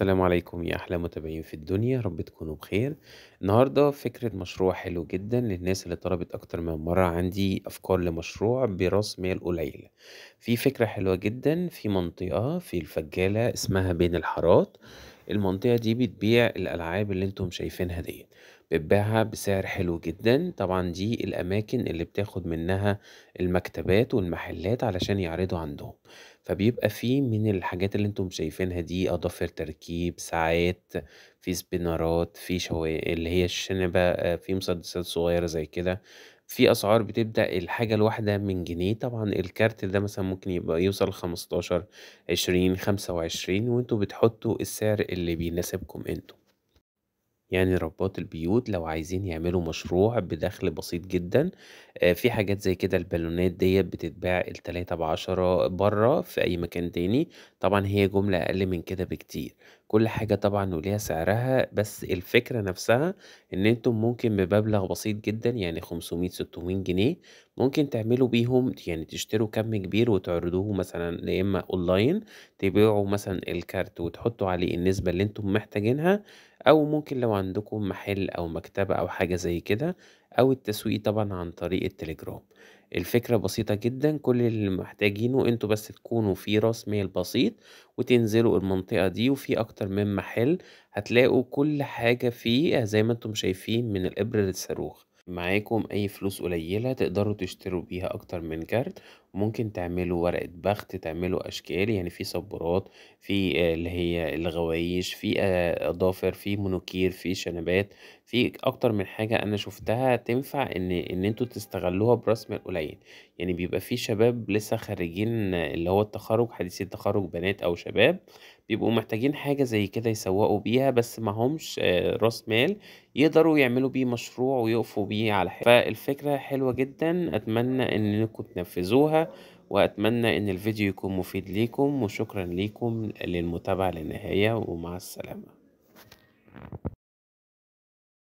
السلام عليكم يا أحلى متابعين في الدنيا رب تكونوا بخير النهاردة فكرة مشروع حلو جدا للناس اللي طلبت أكتر من مرة عندي أفكار لمشروع برأس مال قليل في فكرة حلوة جدا في منطقة في الفجالة اسمها بين الحارات المنطقة دي بتبيع الألعاب اللي انتم شايفينها ديت بتبيعها بسعر حلو جدا طبعا دي الأماكن اللي بتاخد منها المكتبات والمحلات علشان يعرضوا عندهم فبيبقى فيه من الحاجات اللي انتم شايفينها دي أضافر تركيب ساعات في سبينارات في شوائق اللي هي الشنبة آه، في مسدسات صغيرة زي كده في أسعار بتبدأ الحاجة الواحدة من جنيه، طبعًا الكارت ده مثلًا ممكن يبقى يوصل 15، 20، 25 وانتوا بتحطوا السعر اللي بيناسبكم انتوا يعني ربات البيوت لو عايزين يعملوا مشروع بدخل بسيط جدا في حاجات زي كده البالونات ديت بتتباع التلاتة بعشرة بره في أي مكان تاني طبعا هي جملة أقل من كده بكتير كل حاجة طبعا وليها سعرها بس الفكرة نفسها إن انتم ممكن بمبلغ بسيط جدا يعني 500 600 جنيه ممكن تعملوا بيهم يعني تشتروا كم كبير وتعرضوه مثلا يا اما اونلاين تبيعوا مثلا الكارت وتحطوا عليه النسبه اللي انتم محتاجينها او ممكن لو عندكم محل او مكتبه او حاجه زي كده او التسويق طبعا عن طريق التليجرام الفكرة بسيطة جدا كل اللي محتاجينه انتوا بس تكونوا في راس مال بسيط وتنزلوا المنطقة دي وفي اكتر من محل هتلاقوا كل حاجة فيه زي ما انتم شايفين من الابرة للصاروخ معاكم أي فلوس قليلة تقدروا تشتروا بيها أكتر من كارت ممكن تعملوا ورقة بخت تعملوا أشكال يعني في صبورات في آه، اللي هي الغوايش في آه، أظافر في منوكير في شنبات في اكتر من حاجة انا شفتها تنفع ان ان انتوا تستغلوها براس مال قليل يعني بيبقى في شباب لسه خارجين اللي هو التخرج حديثي التخرج بنات او شباب بيبقوا محتاجين حاجة زي كده يسوقوا بيها بس همش آه، راس مال يقدروا يعملوا بيه مشروع ويقفوا بيه على حاجة فالفكرة حلوة جدا اتمنى انكم تنفذوها واتمنى ان الفيديو يكون مفيد ليكم وشكرا ليكم للمتابعة للنهاية ومع السلامة